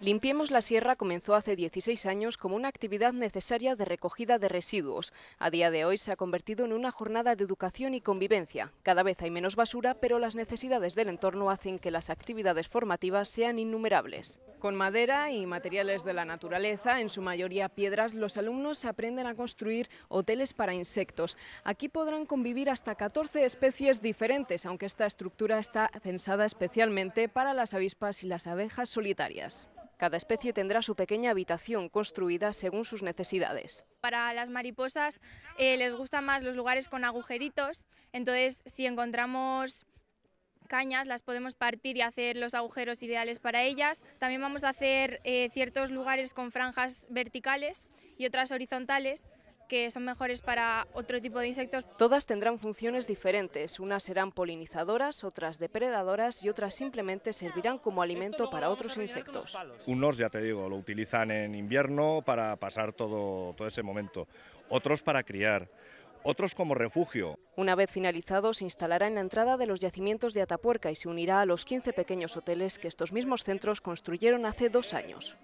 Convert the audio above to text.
Limpiemos la Sierra comenzó hace 16 años como una actividad necesaria de recogida de residuos. A día de hoy se ha convertido en una jornada de educación y convivencia. Cada vez hay menos basura, pero las necesidades del entorno hacen que las actividades formativas sean innumerables. Con madera y materiales de la naturaleza, en su mayoría piedras, los alumnos aprenden a construir hoteles para insectos. Aquí podrán convivir hasta 14 especies diferentes, aunque esta estructura está pensada especialmente para las avispas y las abejas solitarias. Cada especie tendrá su pequeña habitación construida según sus necesidades. Para las mariposas eh, les gustan más los lugares con agujeritos, entonces si encontramos cañas las podemos partir y hacer los agujeros ideales para ellas. También vamos a hacer eh, ciertos lugares con franjas verticales y otras horizontales que son mejores para otro tipo de insectos. Todas tendrán funciones diferentes, unas serán polinizadoras, otras depredadoras y otras simplemente servirán como alimento para otros insectos. Unos, ya te digo, lo utilizan en invierno para pasar todo, todo ese momento, otros para criar otros como refugio. Una vez finalizado, se instalará en la entrada de los yacimientos de Atapuerca y se unirá a los 15 pequeños hoteles que estos mismos centros construyeron hace dos años.